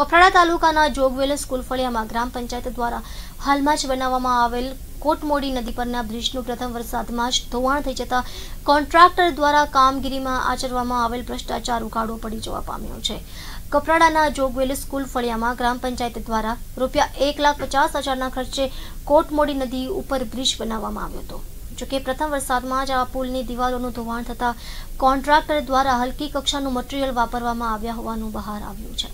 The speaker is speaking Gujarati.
કફરાડા તાલુકાના જોગવેલ સ્કૂલ ફળિયામાં ગ્રામ પંચાયત દ્વારા હાલમાં જ બનાવવામાં આવેલ કોટમોડી નદી પરના બ્રિજનું પ્રથમ વરસાદમાં જ ધોવાણ થઈ જતા કોન્ટ્રાક્ટર દ્વારા કામગીરીમાં આચરવામાં આવેલ ભ્રષ્ટાચાર ઉઘાડો પડી જવા પામ્યો છે કપરાડાના જોગવેલ સ્કૂલ ફળિયામાં ગ્રામ પંચાયત દ્વારા રૂપિયા એક લાખ પચાસ હજારના ખર્ચે કોટમોડી નદી ઉપર બ્રિજ બનાવવામાં આવ્યો હતો જોકે પ્રથમ વરસાદમાં જ આ પુલની દિવાલોનું ધોવાણ થતાં કોન્ટ્રાક્ટર દ્વારા હલકી કક્ષાનું મટીરીયલ વાપરવામાં આવ્યા હોવાનું બહાર આવ્યું છે